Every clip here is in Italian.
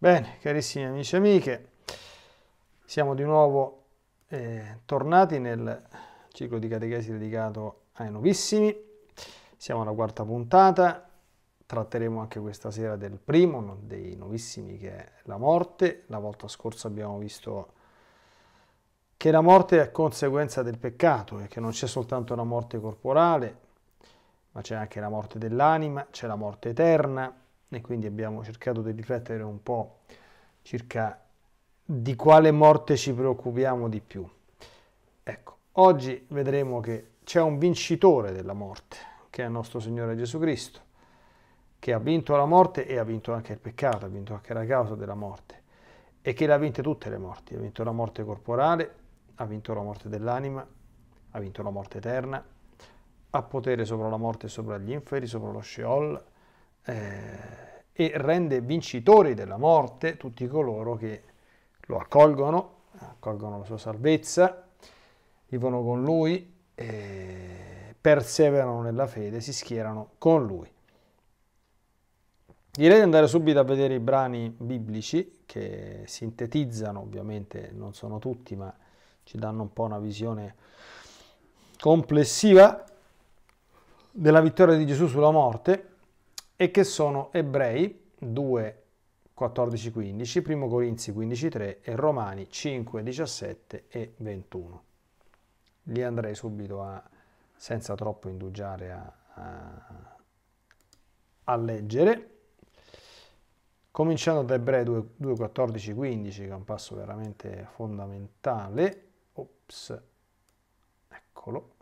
Bene, carissimi amici e amiche, siamo di nuovo eh, tornati nel ciclo di catechesi dedicato ai novissimi. Siamo alla quarta puntata, tratteremo anche questa sera del primo dei novissimi che è la morte. La volta scorsa abbiamo visto che la morte è conseguenza del peccato e che non c'è soltanto la morte corporale, ma c'è anche la morte dell'anima, c'è la morte eterna e quindi abbiamo cercato di riflettere un po' circa di quale morte ci preoccupiamo di più. Ecco, oggi vedremo che c'è un vincitore della morte, che è il nostro Signore Gesù Cristo, che ha vinto la morte e ha vinto anche il peccato, ha vinto anche la causa della morte, e che l'ha vinta tutte le morti, ha vinto la morte corporale, ha vinto la morte dell'anima, ha vinto la morte eterna, ha potere sopra la morte e sopra gli inferi, sopra lo Sheol, eh, e rende vincitori della morte tutti coloro che lo accolgono, accolgono la sua salvezza, vivono con lui, eh, perseverano nella fede, si schierano con lui. Direi di andare subito a vedere i brani biblici che sintetizzano, ovviamente non sono tutti, ma ci danno un po' una visione complessiva della vittoria di Gesù sulla morte e che sono Ebrei 2, 14, 15, 1 Corinzi 15, 3 e Romani 5, 17 e 21. Li andrei subito a, senza troppo indugiare a, a, a leggere. Cominciando da Ebrei 2, 2, 14, 15, che è un passo veramente fondamentale. Ops, eccolo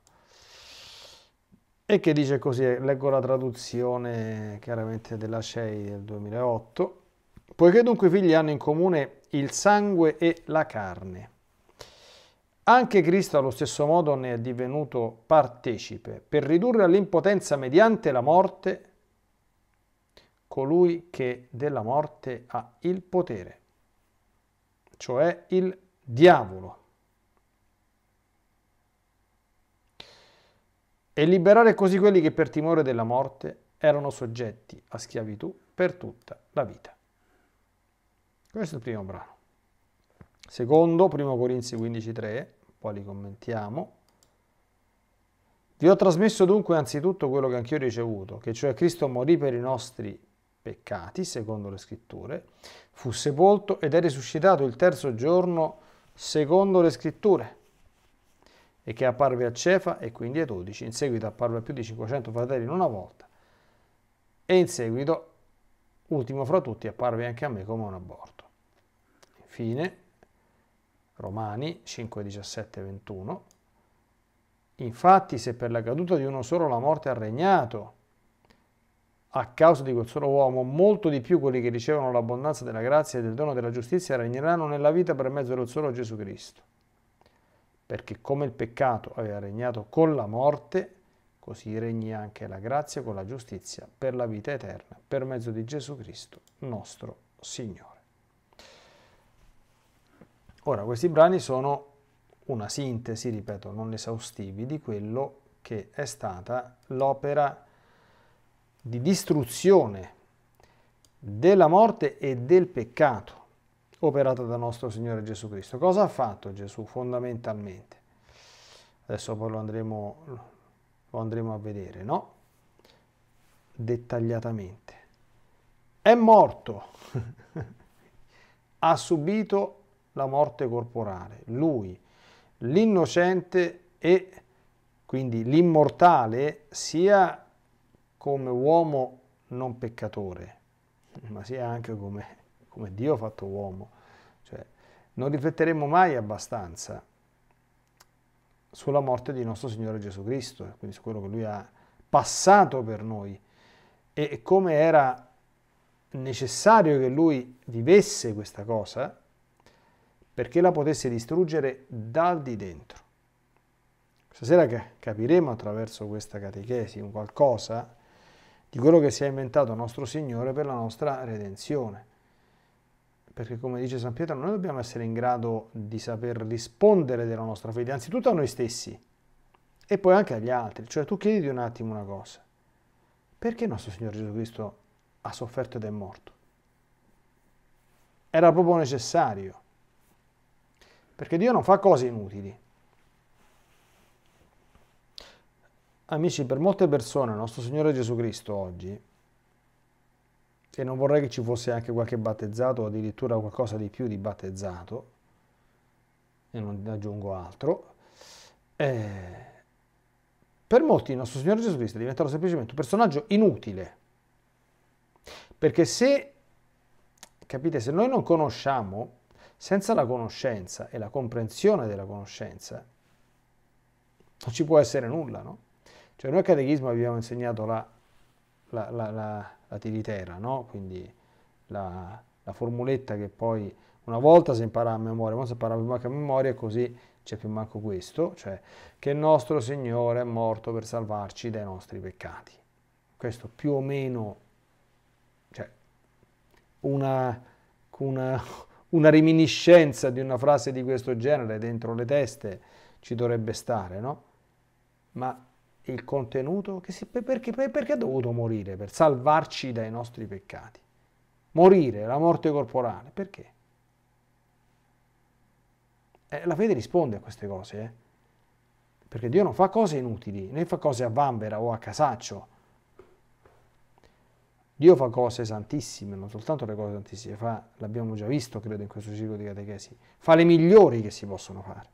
e che dice così, eh, leggo la traduzione chiaramente della CEI del 2008, poiché dunque i figli hanno in comune il sangue e la carne. Anche Cristo allo stesso modo ne è divenuto partecipe per ridurre all'impotenza mediante la morte colui che della morte ha il potere, cioè il diavolo. e liberare così quelli che per timore della morte erano soggetti a schiavitù per tutta la vita. Questo è il primo brano. Secondo, 1 Corinzi 15.3, poi li commentiamo. Vi ho trasmesso dunque anzitutto quello che anch'io ho ricevuto, che cioè Cristo morì per i nostri peccati, secondo le scritture, fu sepolto ed è risuscitato il terzo giorno, secondo le scritture e che apparve a Cefa e quindi ai dodici, in seguito apparve a più di 500 fratelli in una volta e in seguito, ultimo fra tutti, apparve anche a me come un aborto. Infine, Romani 5, 17, 21, infatti se per la caduta di uno solo la morte ha regnato, a causa di quel solo uomo, molto di più quelli che ricevono l'abbondanza della grazia e del dono della giustizia regneranno nella vita per mezzo del solo Gesù Cristo perché come il peccato aveva regnato con la morte, così regni anche la grazia con la giustizia per la vita eterna, per mezzo di Gesù Cristo, nostro Signore. Ora, questi brani sono una sintesi, ripeto, non esaustivi, di quello che è stata l'opera di distruzione della morte e del peccato operata da nostro Signore Gesù Cristo. Cosa ha fatto Gesù fondamentalmente? Adesso poi lo andremo, lo andremo a vedere, no? Dettagliatamente. È morto, ha subito la morte corporale, lui, l'innocente e quindi l'immortale, sia come uomo non peccatore, ma sia anche come, come Dio fatto uomo, non rifletteremo mai abbastanza sulla morte di nostro Signore Gesù Cristo, quindi su quello che Lui ha passato per noi e come era necessario che Lui vivesse questa cosa perché la potesse distruggere dal di dentro. Stasera capiremo attraverso questa catechesi un qualcosa di quello che si è inventato nostro Signore per la nostra redenzione perché come dice San Pietro, noi dobbiamo essere in grado di saper rispondere della nostra fede, anzitutto a noi stessi e poi anche agli altri. Cioè tu chiediti un attimo una cosa, perché il nostro Signore Gesù Cristo ha sofferto ed è morto? Era proprio necessario, perché Dio non fa cose inutili. Amici, per molte persone il nostro Signore Gesù Cristo oggi che non vorrei che ci fosse anche qualche battezzato o addirittura qualcosa di più di battezzato, e non aggiungo altro, eh, per molti il nostro Signore Gesù Cristo è diventato semplicemente un personaggio inutile, perché se, capite, se noi non conosciamo, senza la conoscenza e la comprensione della conoscenza, non ci può essere nulla, no? Cioè noi al catechismo abbiamo insegnato la, la, la, la la tiritera, no? Quindi la, la, formuletta che poi una volta si impara a memoria, ma si impara più manco a memoria così c'è più manco questo, cioè che il nostro Signore è morto per salvarci dai nostri peccati. Questo più o meno, cioè, una, una, una riminiscenza di una frase di questo genere dentro le teste ci dovrebbe stare, no? Ma il contenuto? Si, perché, perché ha dovuto morire? Per salvarci dai nostri peccati. Morire, la morte corporale, perché? Eh, la fede risponde a queste cose, eh? perché Dio non fa cose inutili, né fa cose a vanvera o a casaccio. Dio fa cose santissime, non soltanto le cose santissime, fa, l'abbiamo già visto credo in questo ciclo di catechesi, fa le migliori che si possono fare.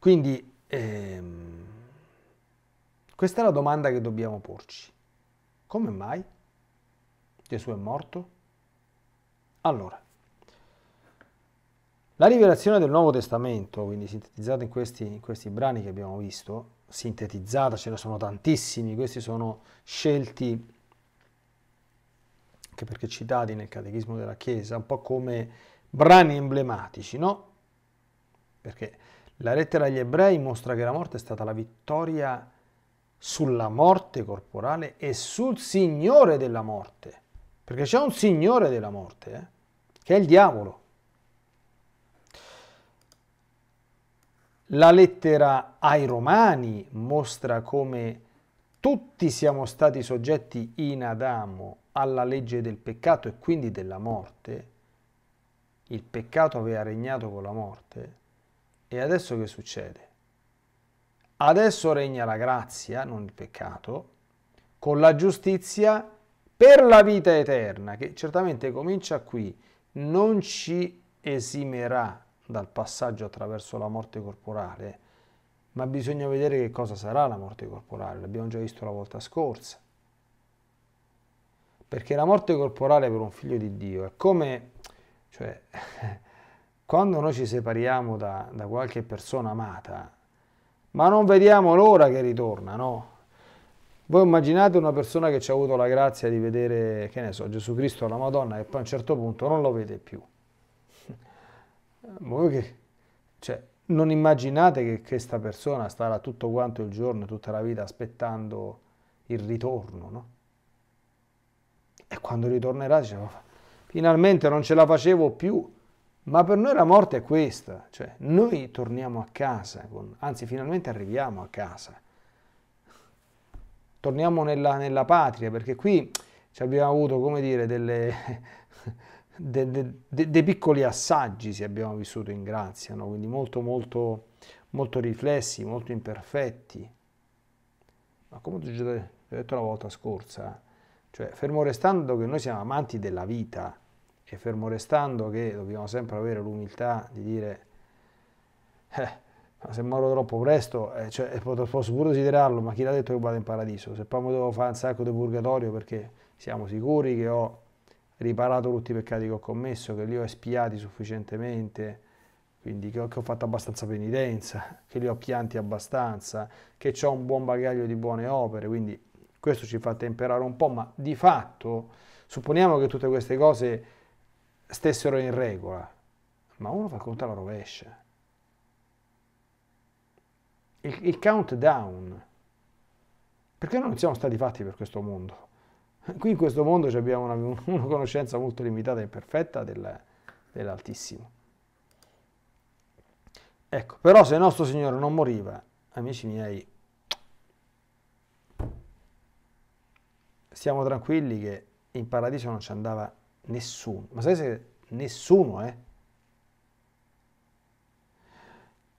Quindi ehm, questa è la domanda che dobbiamo porci. Come mai Gesù è morto? Allora, la rivelazione del Nuovo Testamento, quindi sintetizzata in questi, in questi, brani che abbiamo visto, sintetizzata, ce ne sono tantissimi, questi sono scelti anche perché citati nel Catechismo della Chiesa, un po' come brani emblematici, no? Perché la lettera agli ebrei mostra che la morte è stata la vittoria sulla morte corporale e sul Signore della morte. Perché c'è un Signore della morte, eh? che è il diavolo. La lettera ai Romani mostra come tutti siamo stati soggetti in Adamo alla legge del peccato e quindi della morte. Il peccato aveva regnato con la morte. E adesso che succede? Adesso regna la grazia, non il peccato, con la giustizia per la vita eterna, che certamente comincia qui, non ci esimerà dal passaggio attraverso la morte corporale, ma bisogna vedere che cosa sarà la morte corporale, l'abbiamo già visto la volta scorsa. Perché la morte corporale per un figlio di Dio è come, cioè, quando noi ci separiamo da, da qualche persona amata, ma non vediamo l'ora che ritorna, no? Voi immaginate una persona che ci ha avuto la grazia di vedere, che ne so, Gesù Cristo la Madonna e poi a un certo punto non lo vede più. Voi che, cioè, non immaginate che questa persona starà tutto quanto il giorno, tutta la vita aspettando il ritorno, no? E quando ritornerà, diceva, finalmente non ce la facevo più, ma per noi la morte è questa, cioè noi torniamo a casa, con, anzi finalmente arriviamo a casa, torniamo nella, nella patria, perché qui ci abbiamo avuto, come dire, delle, de, de, de, dei piccoli assaggi se abbiamo vissuto in grazia, no? quindi molto, molto, molto riflessi, molto imperfetti. Ma come ti ho detto la volta scorsa, cioè fermo restando che noi siamo amanti della vita, e fermo restando che dobbiamo sempre avere l'umiltà di dire, eh, se moro troppo presto, eh, cioè, eh, posso pure desiderarlo, ma chi l'ha detto che vado in paradiso? Se poi mi devo fare un sacco di purgatorio perché siamo sicuri che ho riparato tutti i peccati che ho commesso, che li ho espiati sufficientemente, quindi che ho, che ho, fatto abbastanza penitenza, che li ho pianti abbastanza, che ho un buon bagaglio di buone opere, quindi questo ci fa temperare un po', ma di fatto supponiamo che tutte queste cose stessero in regola, ma uno fa il conto alla rovescia. Il, il countdown. Perché noi non siamo stati fatti per questo mondo? Qui in questo mondo abbiamo una, una, conoscenza molto limitata e perfetta del, dell'Altissimo. Ecco, però se il nostro Signore non moriva, amici miei, siamo tranquilli che in paradiso non ci andava Nessuno. Ma sai se nessuno, eh?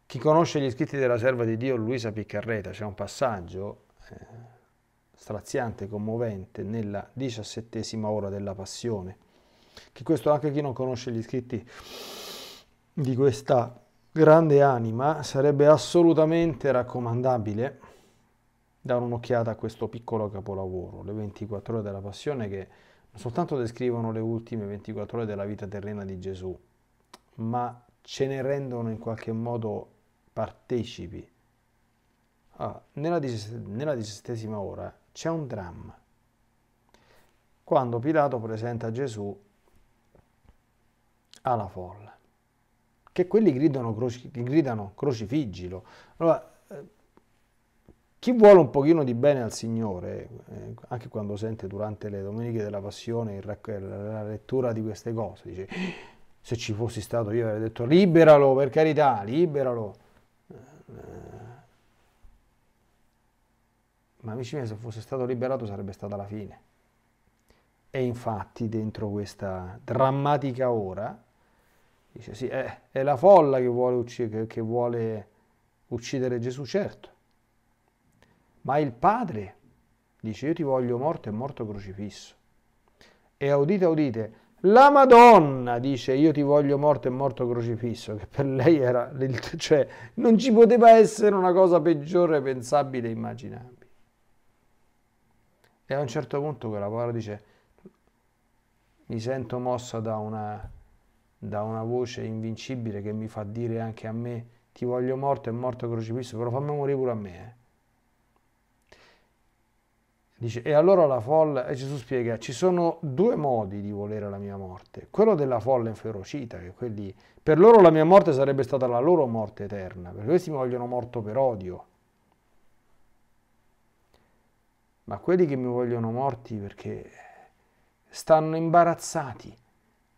Chi conosce gli scritti della serva di Dio Luisa Piccarreta, c'è un passaggio eh, straziante, commovente, nella diciassettesima ora della passione, che questo anche chi non conosce gli scritti di questa grande anima sarebbe assolutamente raccomandabile dare un'occhiata a questo piccolo capolavoro, le 24 ore della passione che soltanto descrivono le ultime 24 ore della vita terrena di Gesù, ma ce ne rendono in qualche modo partecipi. Allora, ah, nella, diciassettesima ora c'è un dramma. Quando Pilato presenta Gesù alla folla, che quelli gridano, gridano crocifiggilo. Allora, chi vuole un pochino di bene al Signore, eh, anche quando sente durante le domeniche della passione la lettura di queste cose, dice, eh, se ci fossi stato io avrei detto liberalo, per carità, liberalo. Eh, ma amici miei, se fosse stato liberato sarebbe stata la fine. E infatti dentro questa drammatica ora, dice, sì, è, è la folla che vuole, che, che vuole uccidere Gesù, certo ma il padre dice io ti voglio morto e morto crocifisso. E udite, udite, la Madonna dice io ti voglio morto e morto crocifisso, che per lei era, cioè non ci poteva essere una cosa peggiore pensabile e immaginabile. E a un certo punto quella povera dice mi sento mossa da una, da una voce invincibile che mi fa dire anche a me ti voglio morto e morto crocifisso, però fammi morire pure a me. Eh. Dice, e allora la folla, e Gesù spiega, ci sono due modi di volere la mia morte. Quello della folla inferocita, che quelli, per loro la mia morte sarebbe stata la loro morte eterna, perché questi mi vogliono morto per odio. Ma quelli che mi vogliono morti perché stanno imbarazzati,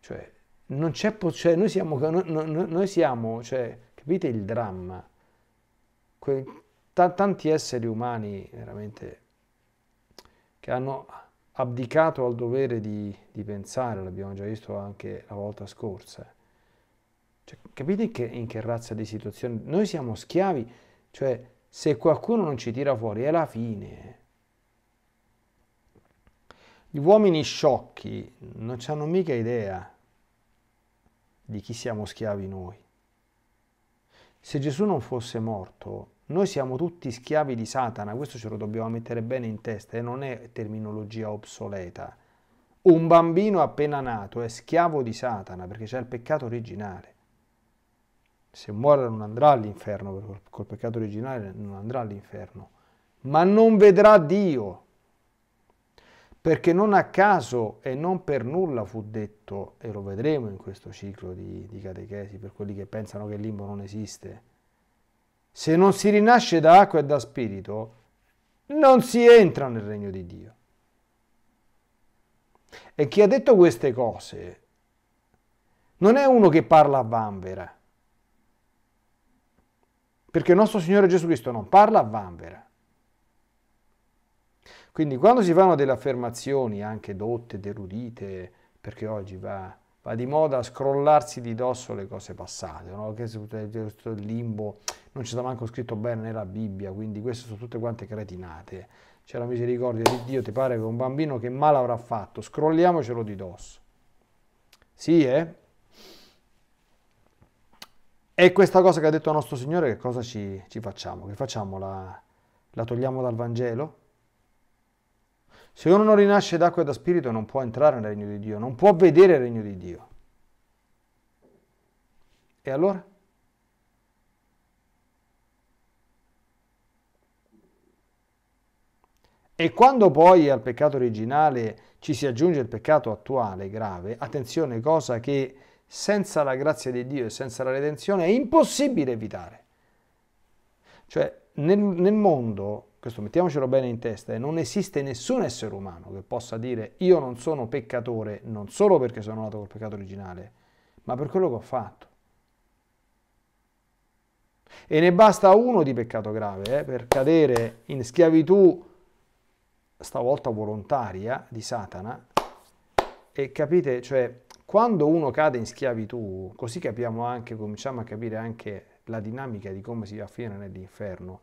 cioè, non c'è, cioè noi siamo, noi, noi siamo cioè, capite il dramma? Que- t- tanti esseri umani veramente che hanno abdicato al dovere di, di pensare, l'abbiamo già visto anche la volta scorsa. Cioè, capite che, in che razza di situazione? Noi siamo schiavi, cioè se qualcuno non ci tira fuori è la fine. Gli uomini sciocchi non hanno mica idea di chi siamo schiavi noi. Se Gesù non fosse morto, noi siamo tutti schiavi di Satana, questo ce lo dobbiamo mettere bene in testa e non è terminologia obsoleta. Un bambino appena nato è schiavo di Satana perché c'è il peccato originale. Se muore non andrà all'inferno, col peccato originale non andrà all'inferno, ma non vedrà Dio. Perché non a caso e non per nulla fu detto, e lo vedremo in questo ciclo di, di catechesi, per quelli che pensano che il limbo non esiste, se non si rinasce da acqua e da spirito, non si entra nel regno di Dio. E chi ha detto queste cose non è uno che parla a vanvera, perché il nostro Signore Gesù Cristo non parla a vanvera. Quindi quando si fanno delle affermazioni anche dotte, derudite, perché oggi va va di moda scrollarsi di dosso le cose passate, no? che questo limbo non ci sta manco scritto bene nella Bibbia, quindi queste sono tutte quante cretinate. C'è la misericordia di Dio, ti pare che un bambino che male avrà fatto, scrolliamocelo di dosso. Sì, eh? E questa cosa che ha detto nostro Signore, che cosa ci, ci facciamo? Che facciamo? La, la togliamo dal Vangelo? Se uno non rinasce d'acqua e da spirito non può entrare nel regno di Dio, non può vedere il regno di Dio. E allora? E quando poi al peccato originale ci si aggiunge il peccato attuale grave, attenzione, cosa che senza la grazia di Dio e senza la redenzione è impossibile evitare. Cioè nel, nel mondo questo mettiamocelo bene in testa, eh, non esiste nessun essere umano che possa dire io non sono peccatore non solo perché sono nato col peccato originale, ma per quello che ho fatto. E ne basta uno di peccato grave eh, per cadere in schiavitù, stavolta volontaria, di Satana. E capite, cioè, quando uno cade in schiavitù, così capiamo anche, cominciamo a capire anche la dinamica di come si va a finire nell'inferno,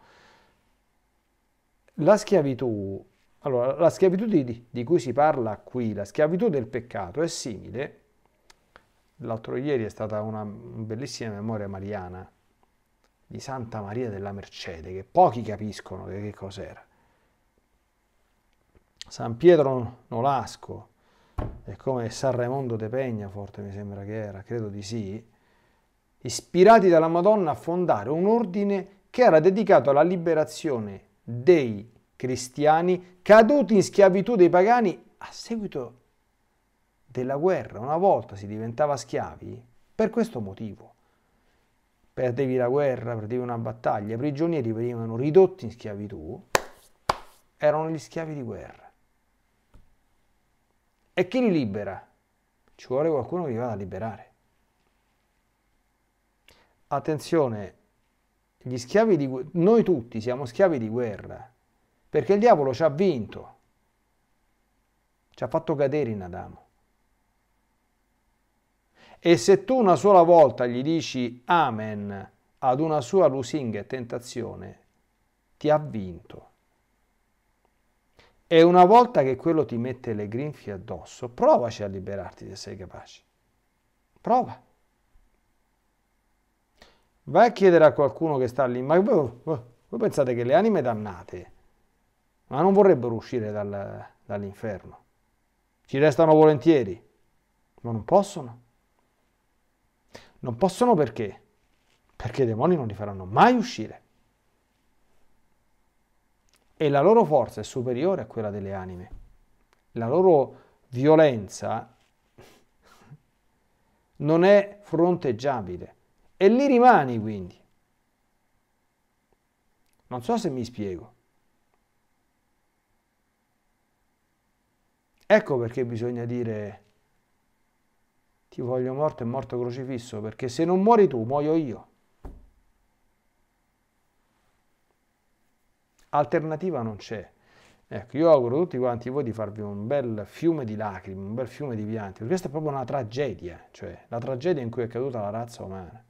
la schiavitù, allora, la schiavitù di, di cui si parla qui, la schiavitù del peccato è simile, l'altro ieri è stata una bellissima memoria mariana di Santa Maria della Mercede, che pochi capiscono che, che cos'era. San Pietro Nolasco, e come San Raimondo de Pegna, forte mi sembra che era, credo di sì, ispirati dalla Madonna a fondare un ordine che era dedicato alla liberazione dei cristiani caduti in schiavitù dei pagani a seguito della guerra. Una volta si diventava schiavi per questo motivo. Perdevi la guerra, perdevi una battaglia, i prigionieri venivano ridotti in schiavitù, erano gli schiavi di guerra. E chi li libera? Ci vuole qualcuno che li vada a liberare. Attenzione, gli schiavi di guerra, noi tutti siamo schiavi di guerra, perché il diavolo ci ha vinto, ci ha fatto cadere in Adamo. E se tu una sola volta gli dici amen ad una sua lusinga e tentazione, ti ha vinto. E una volta che quello ti mette le grinfie addosso, provaci a liberarti se sei capace. Prova. Vai a chiedere a qualcuno che sta lì, ma voi, pensate che le anime dannate, ma non vorrebbero uscire dal, dall'inferno. Ci restano volentieri, ma non possono. Non possono perché? Perché i demoni non li faranno mai uscire. E la loro forza è superiore a quella delle anime. La loro violenza non è fronteggiabile. E lì rimani quindi. Non so se mi spiego. Ecco perché bisogna dire ti voglio morto e morto crocifisso, perché se non muori tu, muoio io. Alternativa non c'è. Ecco, io auguro a tutti quanti voi di farvi un bel fiume di lacrime, un bel fiume di pianti, perché questa è proprio una tragedia, cioè la tragedia in cui è caduta la razza umana.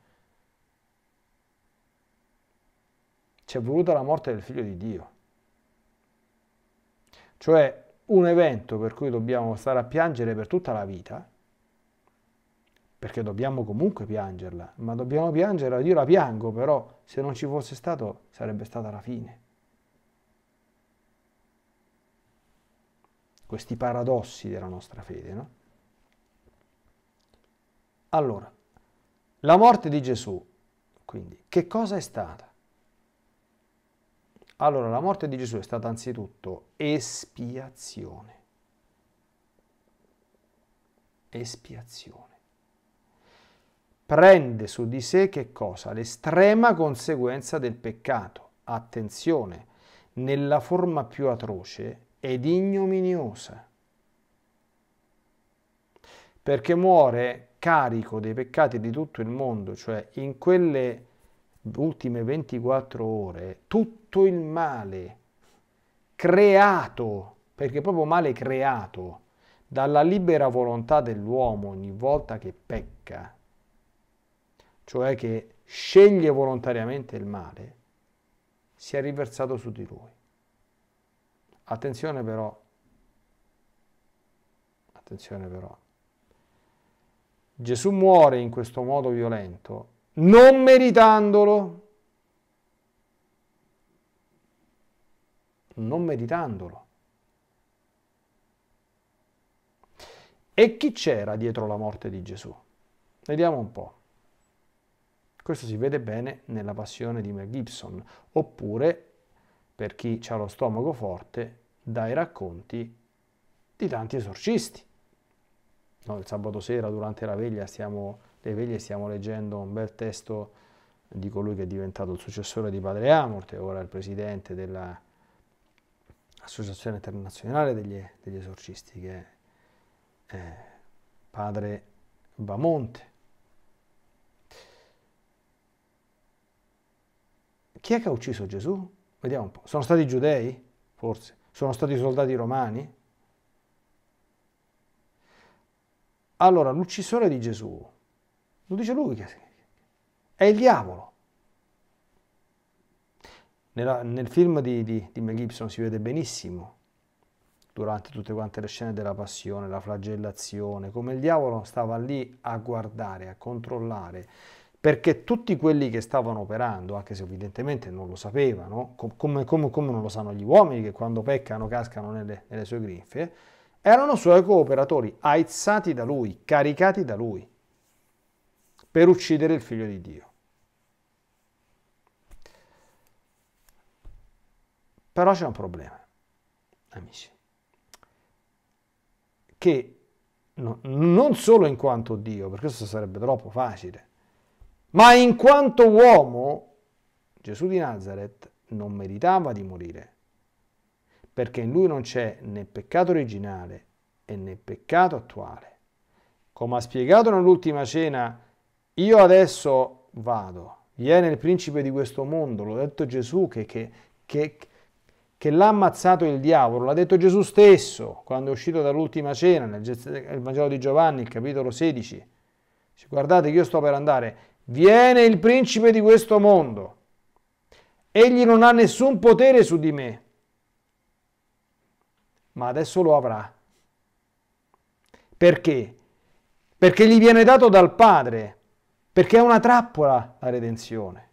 ci è voluta la morte del figlio di Dio. Cioè un evento per cui dobbiamo stare a piangere per tutta la vita, perché dobbiamo comunque piangerla, ma dobbiamo piangerla, io la piango però, se non ci fosse stato sarebbe stata la fine. Questi paradossi della nostra fede, no? Allora, la morte di Gesù, quindi, che cosa è stata? Allora, la morte di Gesù è stata anzitutto espiazione. Espiazione. Prende su di sé che cosa? L'estrema conseguenza del peccato. Attenzione, nella forma più atroce ed ignominiosa. Perché muore carico dei peccati di tutto il mondo, cioè in quelle ultime 24 ore tutto il male creato, perché proprio male creato, dalla libera volontà dell'uomo ogni volta che pecca, cioè che sceglie volontariamente il male, si è riversato su di lui. Attenzione però, attenzione però, Gesù muore in questo modo violento non meritandolo. Non meritandolo. E chi c'era dietro la morte di Gesù? Vediamo un po'. Questo si vede bene nella passione di Mel Gibson, oppure, per chi ha lo stomaco forte, dai racconti di tanti esorcisti. No, il sabato sera durante la veglia stiamo le Veglie stiamo leggendo un bel testo di colui che è diventato il successore di padre e ora il presidente dell'Associazione Internazionale degli, degli, Esorcisti, che è eh, padre Bamonte. Chi è che ha ucciso Gesù? Vediamo un po'. Sono stati i giudei? Forse. Sono stati i soldati romani? Allora, l'uccisore di Gesù lo dice lui che è il diavolo. Nella, nel film di, di, di Mel Gibson si vede benissimo durante tutte quante le scene della passione, la flagellazione, come il diavolo stava lì a guardare, a controllare, perché tutti quelli che stavano operando, anche se evidentemente non lo sapevano, come, come, come non lo sanno gli uomini che quando peccano cascano nelle, nelle sue grinfie, erano suoi cooperatori, aizzati da lui, caricati da lui per uccidere il figlio di Dio. Però c'è un problema, amici, che no, non solo in quanto Dio, perché questo sarebbe troppo facile, ma in quanto uomo, Gesù di Nazareth non meritava di morire, perché in lui non c'è né peccato originale e né peccato attuale. Come ha spiegato nell'ultima cena io adesso vado, viene il principe di questo mondo, l'ha detto Gesù che, che, che, che l'ha ammazzato il diavolo, l'ha detto Gesù stesso quando è uscito dall'ultima cena nel, nel Vangelo di Giovanni, capitolo 16. Guardate che io sto per andare, viene il principe di questo mondo, egli non ha nessun potere su di me, ma adesso lo avrà. Perché? Perché gli viene dato dal Padre perché è una trappola la redenzione,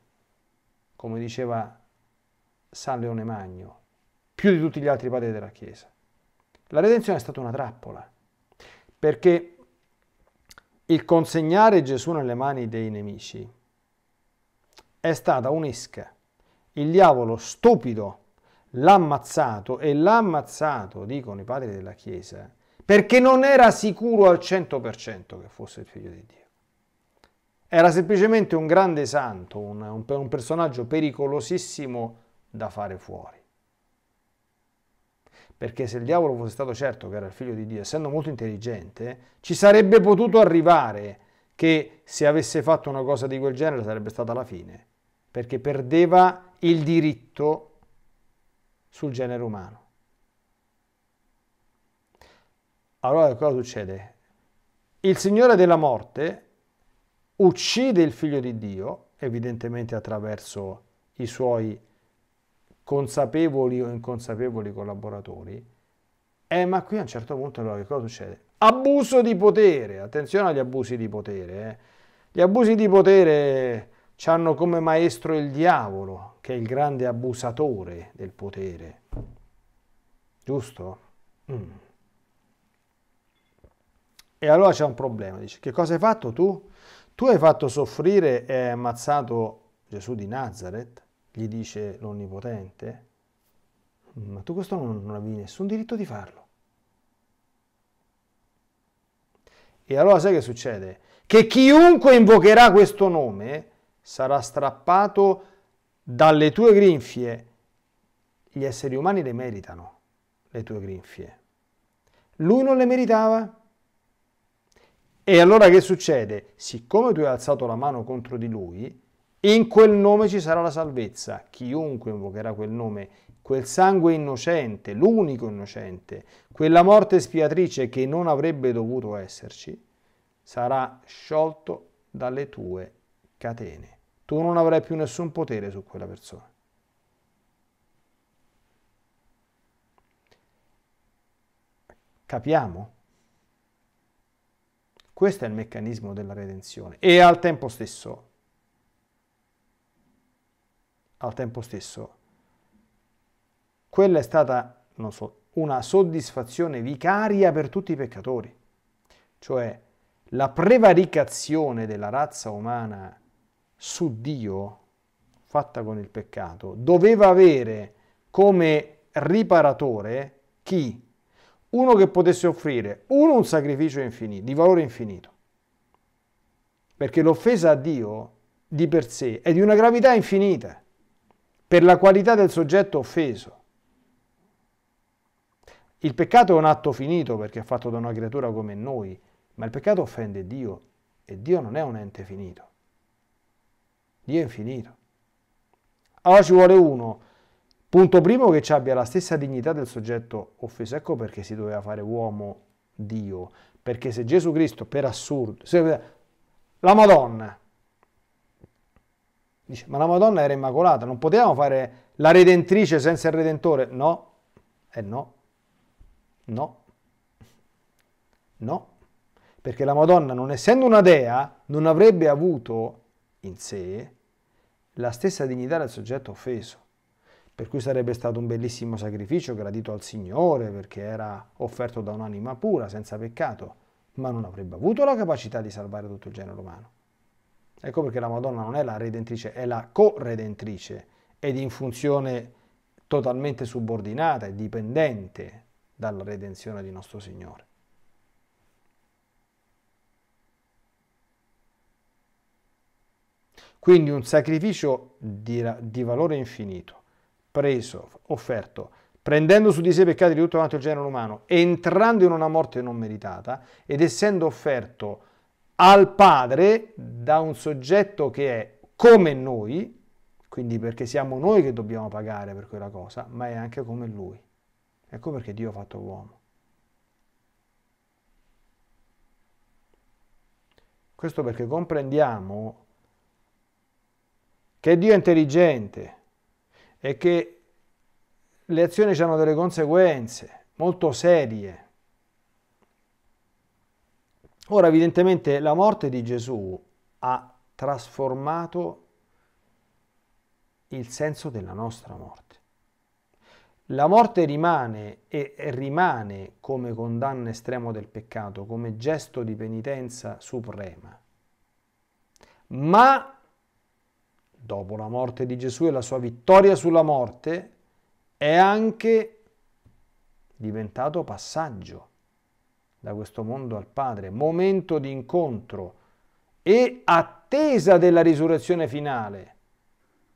come diceva San Leone Magno, più di tutti gli altri padri della Chiesa. La redenzione è stata una trappola, perché il consegnare Gesù nelle mani dei nemici è stata un'esca. Il diavolo stupido l'ha ammazzato e l'ha ammazzato, dicono i padri della Chiesa, perché non era sicuro al 100% che fosse il figlio di Dio. Era semplicemente un grande santo, un, un, un personaggio pericolosissimo da fare fuori. Perché se il diavolo fosse stato certo che era il figlio di Dio, essendo molto intelligente, ci sarebbe potuto arrivare che se avesse fatto una cosa di quel genere sarebbe stata la fine, perché perdeva il diritto sul genere umano. Allora cosa succede? Il Signore della morte uccide il figlio di Dio, evidentemente attraverso i suoi consapevoli o inconsapevoli collaboratori, eh, ma qui a un certo punto allora che cosa succede? Abuso di potere, attenzione agli abusi di potere. Eh. Gli abusi di potere hanno come maestro il diavolo, che è il grande abusatore del potere. Giusto? Mm. E allora c'è un problema, dice, che cosa hai fatto tu? tu hai fatto soffrire e hai ammazzato Gesù di Nazareth? Gli dice l'Onnipotente. Ma tu questo non, non avevi nessun diritto di farlo. E allora sai che succede? Che chiunque invocherà questo nome sarà strappato dalle tue grinfie. Gli esseri umani le meritano, le tue grinfie. Lui non le meritava e allora che succede? Siccome tu hai alzato la mano contro di lui, in quel nome ci sarà la salvezza. Chiunque invocherà quel nome, quel sangue innocente, l'unico innocente, quella morte spiatrice che non avrebbe dovuto esserci, sarà sciolto dalle tue catene. Tu non avrai più nessun potere su quella persona. Capiamo? Questo è il meccanismo della redenzione. E al tempo stesso, al tempo stesso, quella è stata so, una soddisfazione vicaria per tutti i peccatori. Cioè, la prevaricazione della razza umana su Dio, fatta con il peccato, doveva avere come riparatore chi? uno che potesse offrire, uno, un sacrificio infinito, di valore infinito. Perché l'offesa a Dio di per sé è di una gravità infinita, per la qualità del soggetto offeso. Il peccato è un atto finito perché è fatto da una creatura come noi, ma il peccato offende Dio e Dio non è un ente finito. Dio è infinito. Allora ci vuole uno Punto primo che ci abbia la stessa dignità del soggetto offeso, ecco perché si doveva fare uomo Dio, perché se Gesù Cristo per assurdo, se, la Madonna, dice, ma la Madonna era immacolata, non potevamo fare la redentrice senza il Redentore? No, eh no, no, no, perché la Madonna non essendo una dea non avrebbe avuto in sé la stessa dignità del soggetto offeso per cui sarebbe stato un bellissimo sacrificio gradito al Signore perché era offerto da un'anima pura, senza peccato, ma non avrebbe avuto la capacità di salvare tutto il genere umano. Ecco perché la Madonna non è la redentrice, è la co-redentrice ed in funzione totalmente subordinata e dipendente dalla redenzione di nostro Signore. Quindi un sacrificio di, di valore infinito preso, offerto, prendendo su di sé i peccati di tutto quanto il genere umano, entrando in una morte non meritata ed essendo offerto al Padre da un soggetto che è come noi, quindi perché siamo noi che dobbiamo pagare per quella cosa, ma è anche come Lui. Ecco perché Dio ha fatto uomo. Questo perché comprendiamo che Dio è intelligente, è che le azioni hanno delle conseguenze molto serie. Ora evidentemente la morte di Gesù ha trasformato il senso della nostra morte. La morte rimane e rimane come condanna estrema del peccato, come gesto di penitenza suprema, ma dopo la morte di Gesù e la sua vittoria sulla morte, è anche diventato passaggio da questo mondo al Padre, momento di incontro e attesa della risurrezione finale,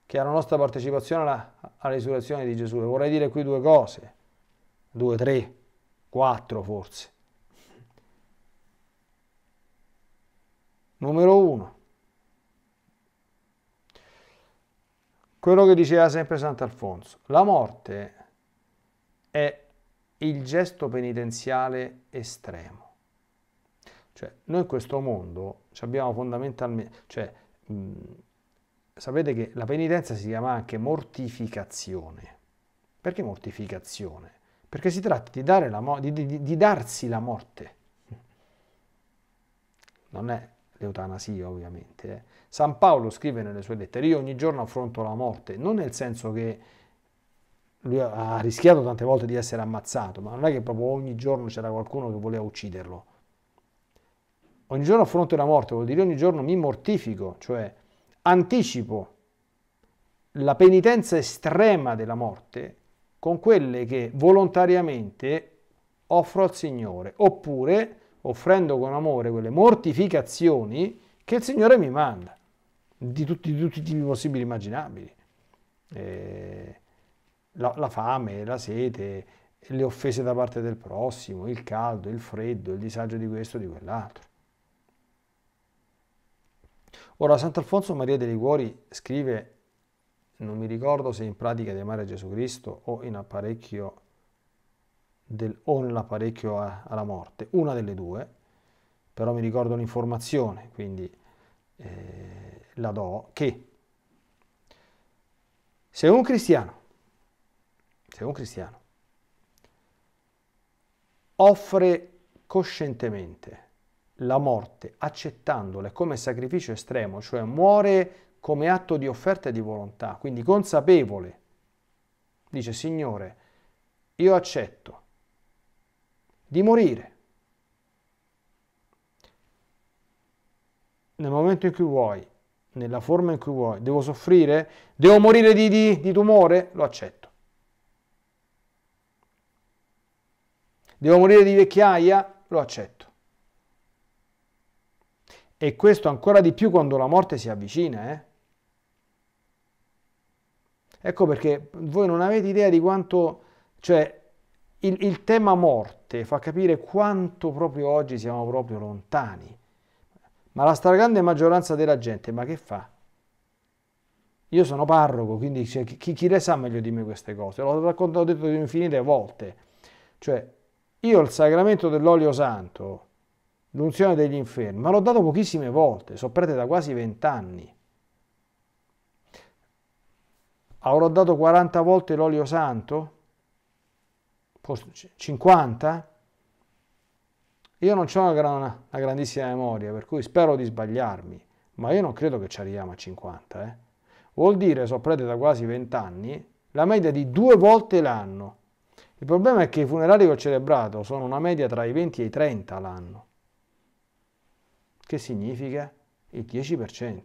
che è la nostra partecipazione alla, alla risurrezione di Gesù. E vorrei dire qui due cose, due, tre, quattro forse. Numero uno. quello che diceva sempre Sant'Alfonso, la morte è il gesto penitenziale estremo. Cioè, noi in questo mondo abbiamo fondamentalmente, cioè, mh, sapete che la penitenza si chiama anche mortificazione. Perché mortificazione? Perché si tratta di, dare la di, di, di darsi la morte. Non è l'eutanasia ovviamente. Eh. San Paolo scrive nelle sue lettere, io ogni giorno affronto la morte, non nel senso che lui ha rischiato tante volte di essere ammazzato, ma non è che proprio ogni giorno c'era qualcuno che voleva ucciderlo. Ogni giorno affronto la morte, vuol dire ogni giorno mi mortifico, cioè anticipo la penitenza estrema della morte con quelle che volontariamente offro al Signore, oppure offrendo con amore quelle mortificazioni che il Signore mi manda, di tutti, di tutti i tipi possibili immaginabili. Eh, la, la fame, la sete, le offese da parte del prossimo, il caldo, il freddo, il disagio di questo o di quell'altro. Ora, Sant'Alfonso Maria dei Liguori scrive, non mi ricordo se in pratica di amare Gesù Cristo o in apparecchio del, o nell'apparecchio a, alla morte, una delle due, però mi ricordo l'informazione, quindi eh, la do, che se un cristiano, se un cristiano offre coscientemente la morte accettandola come sacrificio estremo, cioè muore come atto di offerta e di volontà, quindi consapevole, dice Signore, io accetto di morire. Nel momento in cui vuoi, nella forma in cui vuoi, devo soffrire, devo morire di, di, di tumore, lo accetto. Devo morire di vecchiaia, lo accetto. E questo ancora di più quando la morte si avvicina, eh? Ecco perché voi non avete idea di quanto, cioè, il, il tema morte fa capire quanto proprio oggi siamo proprio lontani. Ma la stragrande maggioranza della gente, ma che fa? Io sono parroco, quindi cioè, chi, chi, le sa meglio di me queste cose? L'ho raccontato, detto infinite volte. Cioè, io il sacramento dell'olio santo, l'unzione degli infermi, ma l'ho dato pochissime volte, sono prete da quasi vent'anni. Avrò dato 40 volte l'olio santo? 50? Io non ho una, gran, una, grandissima memoria, per cui spero di sbagliarmi, ma io non credo che ci arriviamo a 50. Eh. Vuol dire, soprete da quasi 20 anni, la media di due volte l'anno. Il problema è che i funerali che ho celebrato sono una media tra i 20 e i 30 l'anno, che significa il 10%.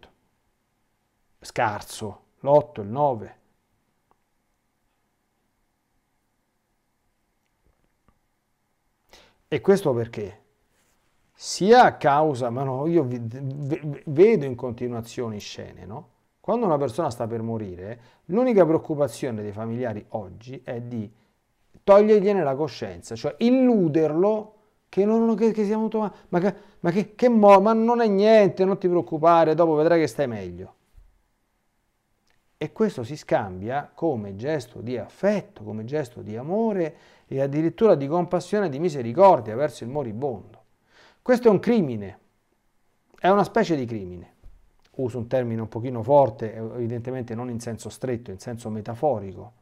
Scarso, l'8, il 9. E questo perché? Sia a causa, ma no, io vedo in continuazione scene, no? Quando una persona sta per morire, l'unica preoccupazione dei familiari oggi è di togliergliene la coscienza, cioè illuderlo che, non, che, che siamo trovati, ma, che, ma, che, che mo, ma non è niente, non ti preoccupare, dopo vedrai che stai meglio e questo si scambia come gesto di affetto, come gesto di amore e addirittura di compassione e di misericordia verso il moribondo. Questo è un crimine, è una specie di crimine. Uso un termine un pochino forte, eh, evidentemente non in senso stretto, in senso metaforico.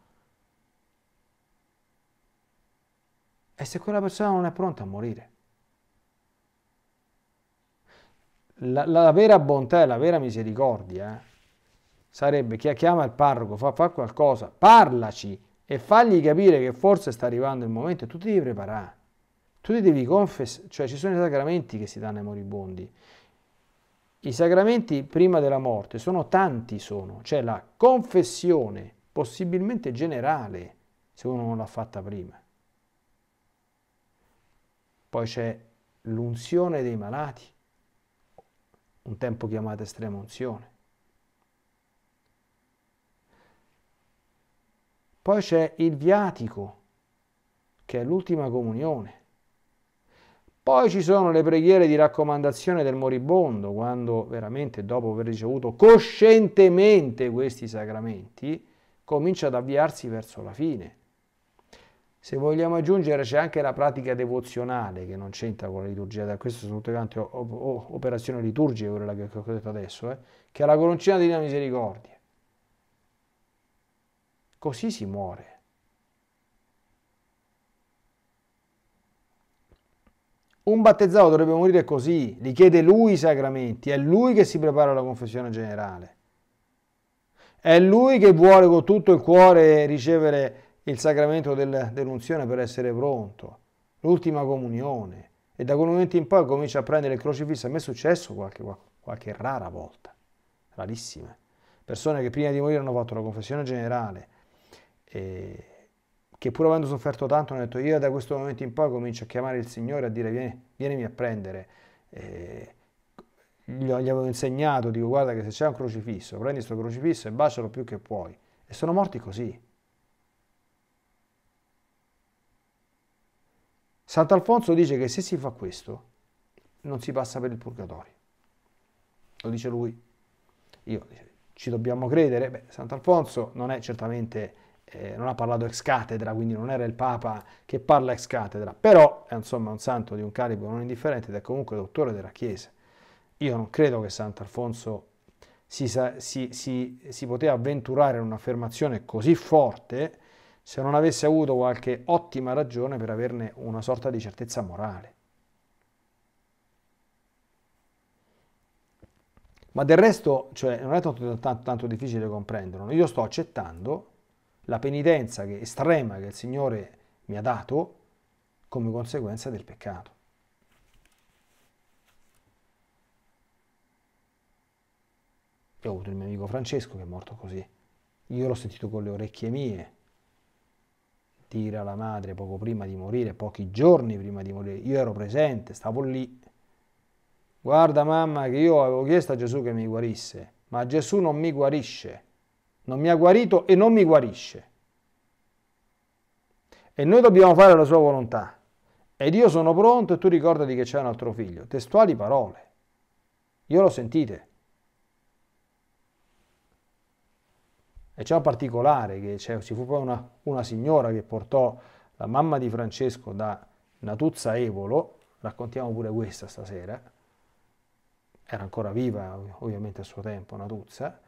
E se quella persona non è pronta a morire? La, la vera bontà e la vera misericordia sarebbe chi chiama il parroco, fa, fa qualcosa, parlaci e fagli capire che forse sta arrivando il momento e tu ti devi preparare. Tu ti devi confessare, cioè ci sono i sacramenti che si danno ai moribondi. I sacramenti prima della morte sono tanti, sono, c'è cioè la confessione, possibilmente generale, se uno non l'ha fatta prima. Poi c'è l'unzione dei malati, un tempo chiamata estrema unzione Poi c'è il viatico, che è l'ultima comunione. Poi ci sono le preghiere di raccomandazione del moribondo, quando veramente dopo aver ricevuto coscientemente questi sacramenti, comincia ad avviarsi verso la fine. Se vogliamo aggiungere c'è anche la pratica devozionale che non c'entra con la liturgia, queste sono tutte quante operazioni liturgiche, quella che ho detto adesso, eh, che è la coroncina della misericordia. Così si muore. Un battezzato dovrebbe morire così, li chiede lui i sacramenti, è lui che si prepara alla confessione generale. È lui che vuole con tutto il cuore ricevere il sacramento del, dell'unzione per essere pronto, l'ultima comunione. E da quel momento in poi comincia a prendere il crocifisso. A me è successo qualche, qualche rara volta, rarissime. Persone che prima di morire hanno fatto la confessione generale, e che pur avendo sofferto tanto hanno detto io da questo momento in poi comincio a chiamare il Signore a dire vieni, vienimi a prendere. E gli avevo insegnato, dico guarda che se c'è un crocifisso, prendi questo crocifisso e bacialo più che puoi. E sono morti così. Sant'Alfonso dice che se si fa questo non si passa per il purgatorio. Lo dice lui. Io ci dobbiamo credere. Beh, Sant'Alfonso non è certamente eh, non ha parlato ex cattedra, quindi non era il Papa che parla ex cattedra, però è insomma un santo di un calibro non indifferente ed è comunque dottore della Chiesa. Io non credo che Sant'Alfonso si, si, si, si poteva avventurare in un'affermazione così forte se non avesse avuto qualche ottima ragione per averne una sorta di certezza morale. Ma del resto, cioè, non è tanto, tanto, tanto difficile comprenderlo. Io sto accettando la penitenza che, estrema che il Signore mi ha dato come conseguenza del peccato. Io ho avuto il mio amico Francesco che è morto così. Io l'ho sentito con le orecchie mie dire alla madre poco prima di morire, pochi giorni prima di morire. Io ero presente, stavo lì. Guarda mamma che io avevo chiesto a Gesù che mi guarisse, ma Gesù non mi guarisce non mi ha guarito e non mi guarisce. E noi dobbiamo fare la sua volontà. Ed io sono pronto e tu ricordati che c'è un altro figlio. Testuali parole. Io l'ho sentite. E c'è un particolare, che ci fu poi una, una signora che portò la mamma di Francesco da Natuzza Evolo, raccontiamo pure questa stasera, era ancora viva ovviamente a suo tempo Natuzza,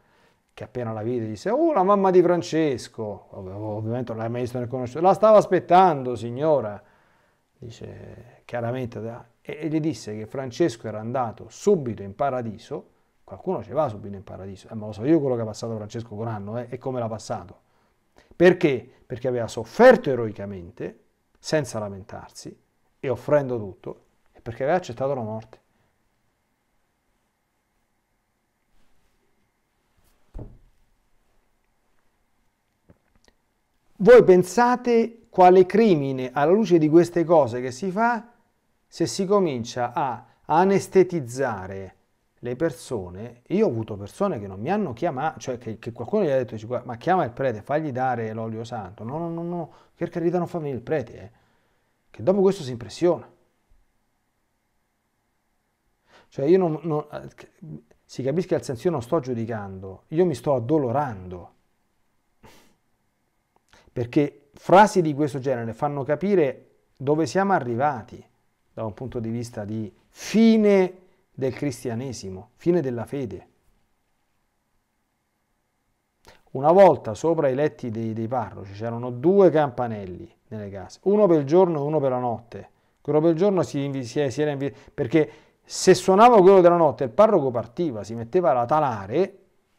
che appena la vide disse, oh la mamma di Francesco, ovviamente non l'hai mai visto né conosciuto, la stava aspettando signora, dice chiaramente, e gli disse che Francesco era andato subito in paradiso, qualcuno ci va subito in paradiso, eh, ma lo so io quello che ha passato Francesco con Coranno eh, e come l'ha passato. Perché? Perché aveva sofferto eroicamente, senza lamentarsi e offrendo tutto, e perché aveva accettato la morte. Voi pensate quale crimine alla luce di queste cose che si fa se si comincia a anestetizzare le persone, io ho avuto persone che non mi hanno chiamato, cioè che, che qualcuno gli ha detto, ma chiama il prete, fagli dare l'olio santo, no, no, no, no, per carità non fa venire il prete, eh. che dopo questo si impressiona. Cioè io non, non eh, si capisca il senso, io non sto giudicando, io mi sto addolorando perché frasi di questo genere fanno capire dove siamo arrivati da un punto di vista di fine del cristianesimo, fine della fede. Una volta sopra i letti dei, dei parroci c'erano due campanelli nelle case, uno per il giorno e uno per la notte. Quello per il giorno si, si, si era invitato perché se suonava quello della notte il parroco partiva, si metteva la talare,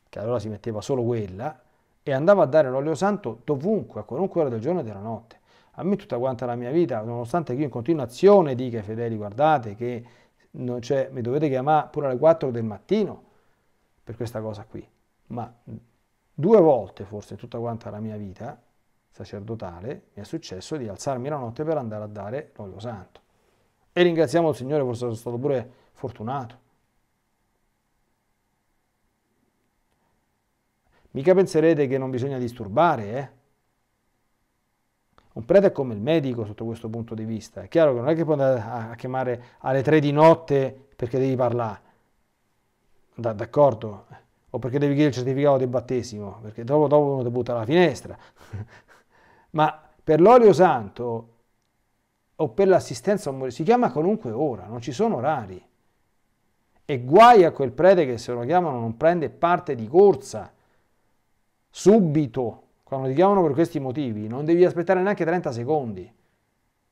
che allora si metteva solo quella, e andavo a dare l'olio santo dovunque, a qualunque ora del giorno e della notte. A me tutta quanta la mia vita, nonostante che io in continuazione dica ai fedeli guardate che mi dovete chiamare pure alle 4 del mattino per questa cosa qui, ma due volte forse in tutta quanta la mia vita sacerdotale mi è successo di alzarmi la notte per andare a dare l'olio santo. E ringraziamo il Signore, forse sono stato pure fortunato. Mica penserete che non bisogna disturbare, eh? Un prete è come il medico sotto questo punto di vista. È chiaro che non è che puoi andare a chiamare alle tre di notte perché devi parlare, d'accordo? O perché devi chiedere il certificato di battesimo, perché dopo, dopo uno ti butta alla finestra. Ma per l'olio santo o per l'assistenza si chiama qualunque ora, non ci sono orari. E guai a quel prete che se lo chiamano non prende parte di corsa subito, quando ti chiamano per questi motivi, non devi aspettare neanche 30 secondi.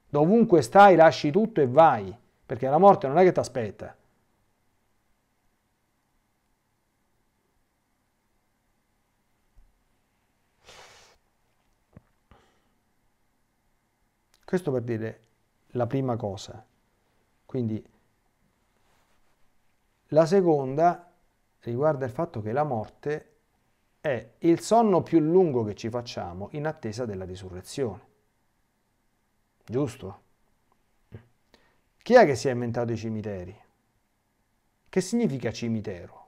Dovunque stai, lasci tutto e vai, perché la morte non è che ti aspetta. Questo per dire la prima cosa. Quindi la seconda riguarda il fatto che la morte è il sonno più lungo che ci facciamo in attesa della risurrezione. Giusto? Chi è che si è inventato i cimiteri? Che significa cimitero?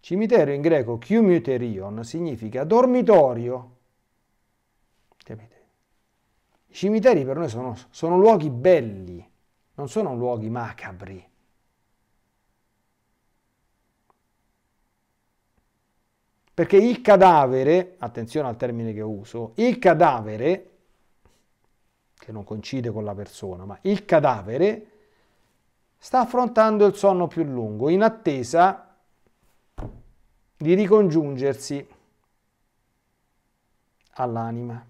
Cimitero in greco chiumuterion significa dormitorio. Capite? I cimiteri per noi sono, sono luoghi belli, non sono luoghi macabri. Perché il cadavere, attenzione al termine che uso, il cadavere, che non coincide con la persona, ma il cadavere sta affrontando il sonno più lungo in attesa di ricongiungersi all'anima.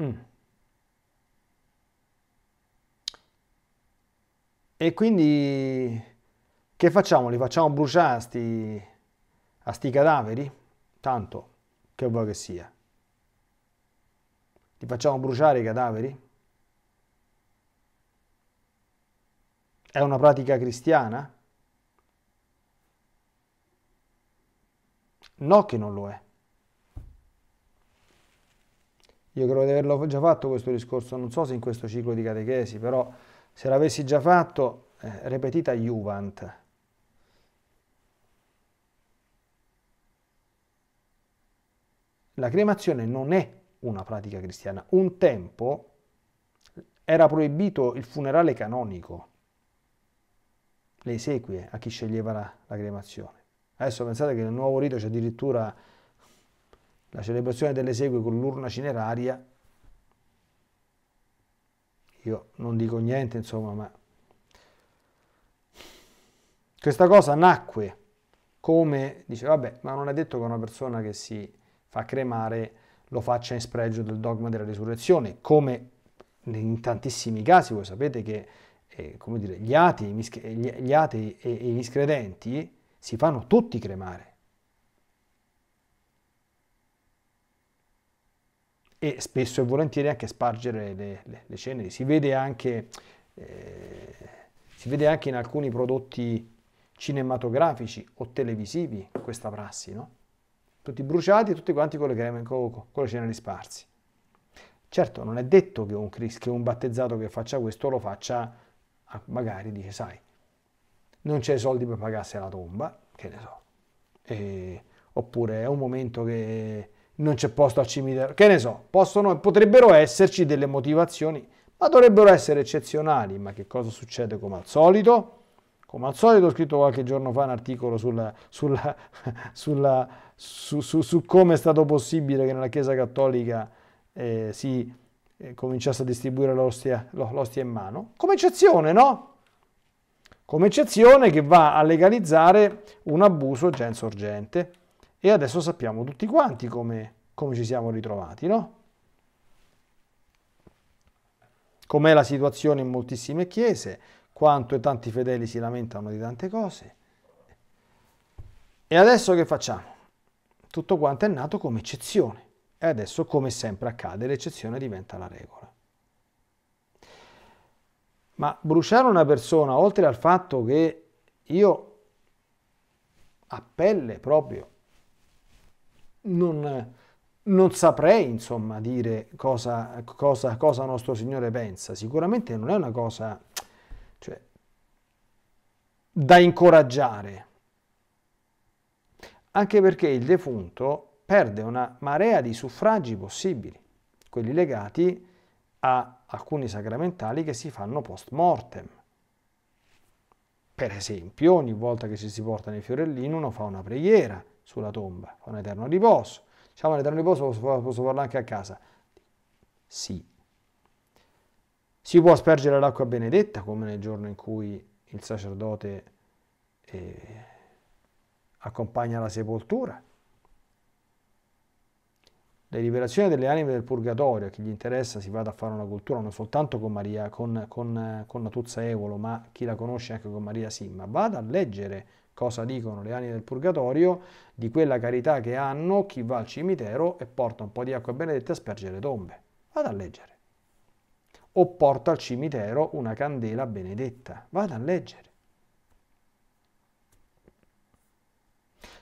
Mm. E quindi che facciamo? Li facciamo bruciare a sti, a sti cadaveri? Tanto, che vuoi che sia? Li facciamo bruciare i cadaveri? È una pratica cristiana? No che non lo è. Io credo di averlo già fatto questo discorso, non so se in questo ciclo di catechesi, però se l'avessi già fatto, eh, Juvant. Juvent. La cremazione non è una pratica cristiana. Un tempo era proibito il funerale canonico, le esequie a chi sceglieva la, la cremazione. Adesso pensate che nel nuovo rito c'è addirittura la celebrazione delle esequie con l'urna cineraria. Io non dico niente, insomma, ma questa cosa nacque come dice, vabbè, ma non è detto che una persona che si fa cremare lo faccia in spregio del dogma della risurrezione, come in tantissimi casi voi sapete che eh, dire, gli, atei, gli atei e, e i miscredenti si fanno tutti cremare. E spesso e volentieri anche spargere le, le, le ceneri. Si vede anche, eh, si vede anche in alcuni prodotti cinematografici o televisivi questa prassi, no? tutti bruciati, tutti quanti con le creme, con, con le ceneri sparsi. Certo, non è detto che un, che un battezzato che faccia questo lo faccia, ah, magari dice, sai, non c'è soldi per pagarsi la tomba, che ne so, e, oppure è un momento che non c'è posto al cimitero, che ne so, possono, potrebbero esserci delle motivazioni, ma dovrebbero essere eccezionali. Ma che cosa succede come al solito? Come al solito ho scritto qualche giorno fa un articolo sulla, sulla, sulla, su, su, su, come è stato possibile che nella Chiesa Cattolica eh, si eh, cominciasse a distribuire l'ostia, l'ostia in mano, come eccezione, no? Come eccezione che va a legalizzare un abuso già insorgente. E adesso sappiamo tutti quanti come, come ci siamo ritrovati, no? Com'è la situazione in moltissime chiese quanto e tanti fedeli si lamentano di tante cose. E adesso che facciamo? Tutto quanto è nato come eccezione e adesso come sempre accade l'eccezione diventa la regola. Ma bruciare una persona, oltre al fatto che io a pelle proprio non, non saprei insomma dire cosa, cosa, cosa nostro Signore pensa, sicuramente non è una cosa cioè, da incoraggiare, anche perché il defunto perde una marea di suffragi possibili, quelli legati a alcuni sacramentali che si fanno post mortem. Per esempio, ogni volta che ci si porta nel fiorellino uno fa una preghiera sulla tomba, fa un eterno riposo. Diciamo un eterno riposo, posso, posso farlo anche a casa? Sì, si può aspergere l'acqua benedetta come nel giorno in cui il sacerdote eh, accompagna la sepoltura. Le liberazioni delle anime del purgatorio, a chi gli interessa si vada a fare una cultura non soltanto con Maria, con, con, con Natuzza Evolo, ma chi la conosce anche con Maria Simma, vada a leggere cosa dicono le anime del purgatorio di quella carità che hanno chi va al cimitero e porta un po' di acqua benedetta a spergere le tombe. Vada a leggere o porta al cimitero una candela benedetta. Vada a leggere.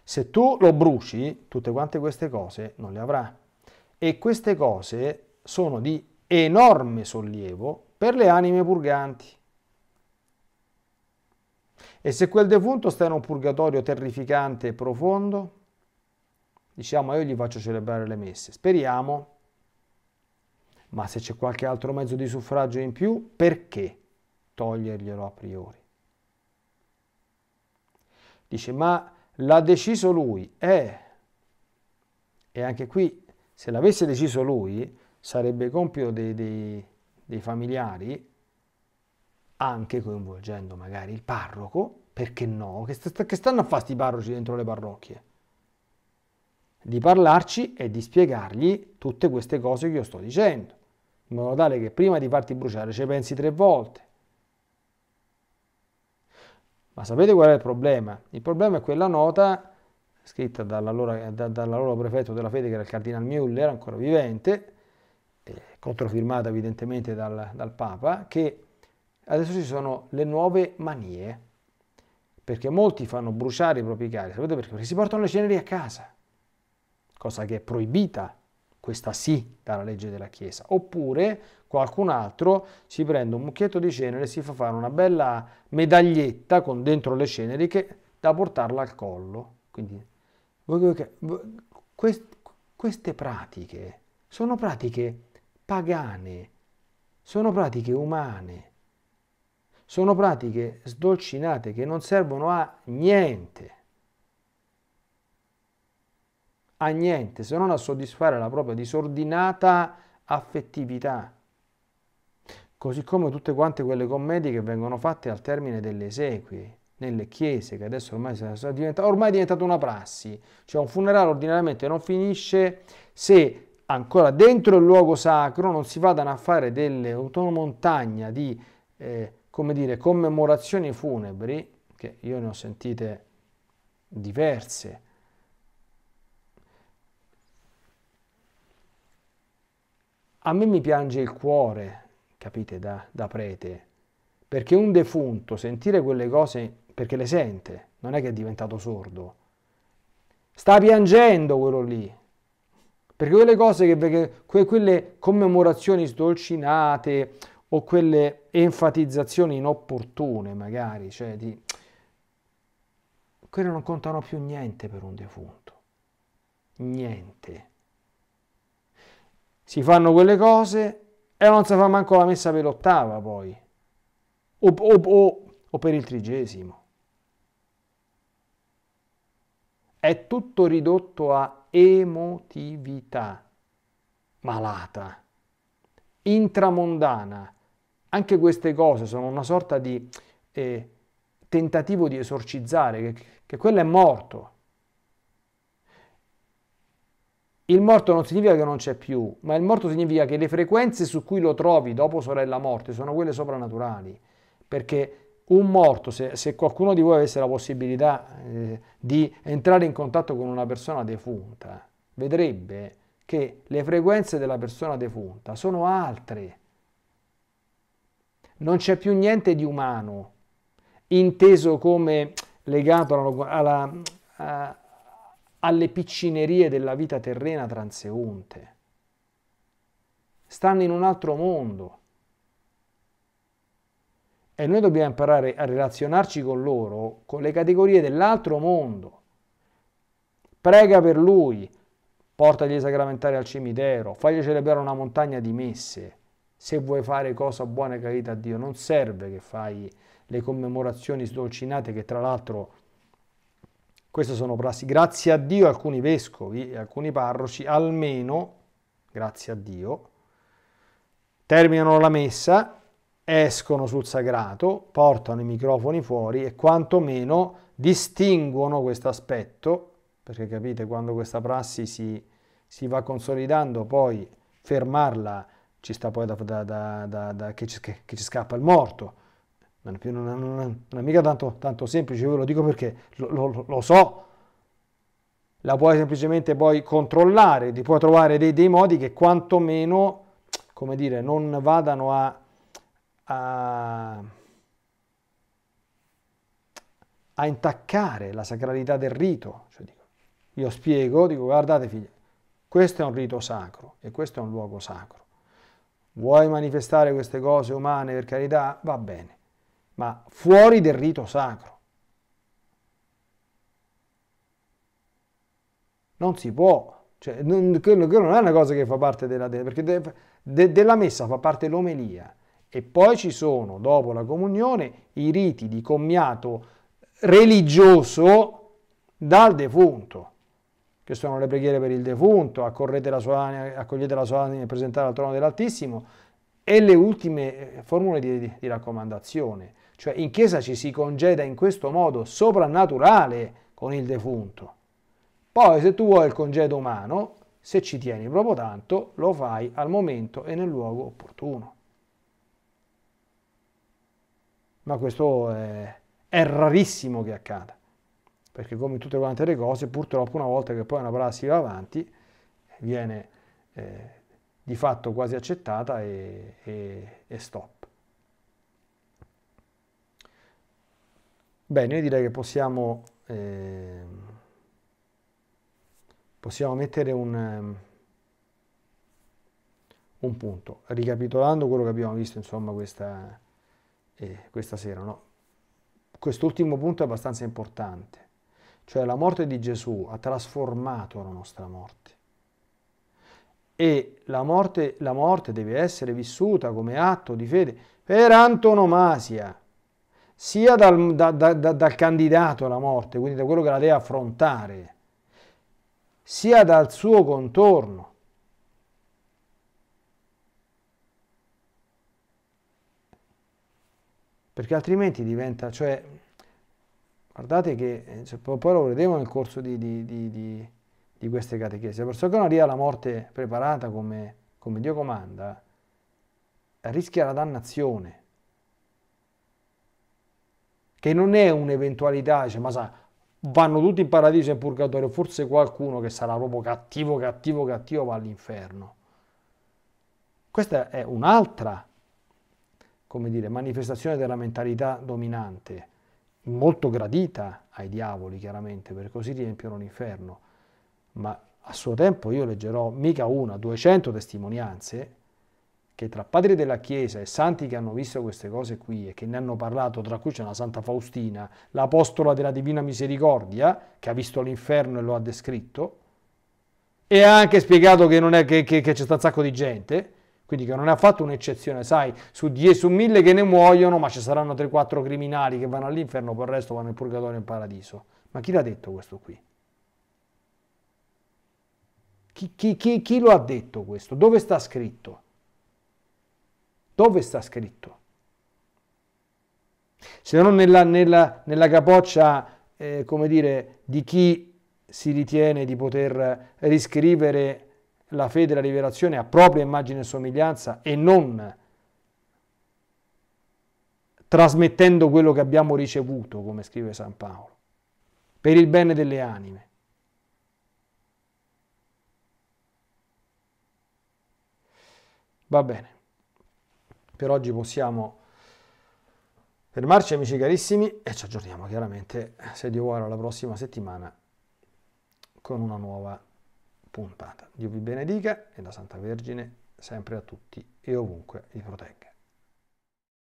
Se tu lo bruci, tutte quante queste cose non le avrà. E queste cose sono di enorme sollievo per le anime purganti. E se quel defunto sta in un purgatorio terrificante e profondo, diciamo ah, io gli faccio celebrare le messe. Speriamo ma se c'è qualche altro mezzo di suffragio in più, perché toglierglielo a priori? Dice, ma l'ha deciso lui, eh, e anche qui, se l'avesse deciso lui, sarebbe compito dei, dei, dei familiari, anche coinvolgendo magari il parroco, perché no? Che, st- che stanno a fare sti parroci dentro le parrocchie? Di parlarci e di spiegargli tutte queste cose che io sto dicendo in modo tale che prima di farti bruciare ci pensi tre volte. Ma sapete qual è il problema? Il problema è quella nota scritta dall'allora, da, dall'allora prefetto della fede, che era il cardinal Müller, ancora vivente, eh, controfirmata evidentemente dal, dal Papa, che adesso ci sono le nuove manie, perché molti fanno bruciare i propri cari, sapete perché? Perché si portano le ceneri a casa, cosa che è proibita questa sì dalla legge della Chiesa, oppure qualcun altro si prende un mucchietto di cenere e si fa fare una bella medaglietta con dentro le ceneri che, da portarla al collo. Quindi queste pratiche sono pratiche pagane, sono pratiche umane, sono pratiche sdolcinate che non servono a niente a niente se non a soddisfare la propria disordinata affettività. Così come tutte quante quelle commedie che vengono fatte al termine delle esequie nelle chiese, che adesso ormai, diventa, ormai è diventata una prassi, cioè un funerale ordinariamente non finisce se ancora dentro il luogo sacro non si vadano a fare delle automontagna di eh, come dire, commemorazioni funebri, che io ne ho sentite diverse, A me mi piange il cuore, capite, da, da prete, perché un defunto sentire quelle cose, perché le sente, non è che è diventato sordo. Sta piangendo quello lì, perché quelle cose, che, che, quelle commemorazioni sdolcinate o quelle enfatizzazioni inopportune magari, cioè di, quelle non contano più niente per un defunto, niente si fanno quelle cose e non si fa manco la messa per l'ottava poi, o, o, o, o per il trigesimo. È tutto ridotto a emotività malata, intramondana. Anche queste cose sono una sorta di eh, tentativo di esorcizzare, che, che quello è morto. Il morto non significa che non c'è più, ma il morto significa che le frequenze su cui lo trovi dopo sorella morte sono quelle soprannaturali, perché un morto, se, se qualcuno di voi avesse la possibilità eh, di entrare in contatto con una persona defunta, vedrebbe che le frequenze della persona defunta sono altre. Non c'è più niente di umano, inteso come legato alla, alla, a, alle piccinerie della vita terrena transeunte. Stanno in un altro mondo. E noi dobbiamo imparare a relazionarci con loro, con le categorie dell'altro mondo. Prega per lui, portagli i sacramentari al cimitero, fagli celebrare una montagna di messe, se vuoi fare cosa buona e carità a Dio. Non serve che fai le commemorazioni sdolcinate che tra l'altro queste sono prassi. Grazie a Dio alcuni vescovi e alcuni parroci almeno, grazie a Dio, terminano la messa, escono sul sagrato, portano i microfoni fuori e quantomeno distinguono questo aspetto, perché capite quando questa prassi si, si va consolidando poi fermarla ci sta poi da, da, da, che, ci, che, che ci scappa il morto non è, non non è mica tanto, tanto, semplice, ve lo dico perché lo, lo, lo, so. La puoi semplicemente poi controllare, ti puoi trovare dei, dei modi che quantomeno, come dire, non vadano a, a, a intaccare la sacralità del rito. Cioè, io spiego, dico guardate figli, questo è un rito sacro e questo è un luogo sacro. Vuoi manifestare queste cose umane per carità? Va bene ma fuori del rito sacro. Non si può, cioè, non, quello, quello, non è una cosa che fa parte della, perché de, de, della messa fa parte l'omelia e poi ci sono, dopo la comunione, i riti di commiato religioso dal defunto, che sono le preghiere per il defunto, accogliete la sua anima e presentare al trono dell'Altissimo, e le ultime formule di, di, di raccomandazione. Cioè in chiesa ci si congeda in questo modo soprannaturale con il defunto. Poi se tu vuoi il congedo umano, se ci tieni proprio tanto, lo fai al momento e nel luogo opportuno. Ma questo è, è rarissimo che accada, perché come tutte quante le cose, purtroppo una volta che poi una prassi va avanti, viene eh, di fatto quasi accettata e, e, e stop. Bene, io direi che possiamo, eh, possiamo mettere un, ehm, un, punto, ricapitolando quello che abbiamo visto insomma, questa, eh, questa sera. No? Quest'ultimo punto è abbastanza importante, cioè la morte di Gesù ha trasformato la nostra morte e la morte, la morte deve essere vissuta come atto di fede per antonomasia sia dal, da, da, dal candidato alla morte, quindi da quello che la deve affrontare, sia dal suo contorno. Perché altrimenti diventa, cioè, guardate che eh, cioè, poi lo vedremo nel corso di, di, di, di, queste catechesi, la persona che non arriva alla morte preparata come, come Dio comanda rischia la dannazione che non è un'eventualità, dice, ma sa, vanno tutti in paradiso e in purgatorio, forse qualcuno che sarà proprio cattivo, cattivo, cattivo va all'inferno. Questa è un'altra, come dire, manifestazione della mentalità dominante, molto gradita ai diavoli, chiaramente, perché così riempiono l'inferno. Ma a suo tempo io leggerò mica una, 200 testimonianze che tra padri della Chiesa e santi che hanno visto queste cose qui e che ne hanno parlato, tra cui c'è la Santa Faustina, l'apostola della Divina Misericordia, che ha visto l'inferno e lo ha descritto, e ha anche spiegato che, è, che, che, che c'è un sacco di gente, quindi che non è affatto un'eccezione, sai, su, die, su mille che ne muoiono, ma ci saranno 3-4 criminali che vanno all'inferno, poi il resto vanno in purgatorio e in paradiso. Ma chi l'ha detto questo qui? Chi, chi, chi, chi lo ha detto questo? Dove sta scritto? Dove sta scritto? Se non nella, nella, nella capoccia, eh, come dire, di chi si ritiene di poter riscrivere la fede e la rivelazione a propria immagine e somiglianza e non trasmettendo quello che abbiamo ricevuto, come scrive San Paolo, per il bene delle anime. Va bene. Per oggi possiamo fermarci amici carissimi e ci aggiorniamo chiaramente se Dio vuole la prossima settimana con una nuova puntata. Dio vi benedica e la Santa Vergine sempre a tutti e ovunque vi protegga.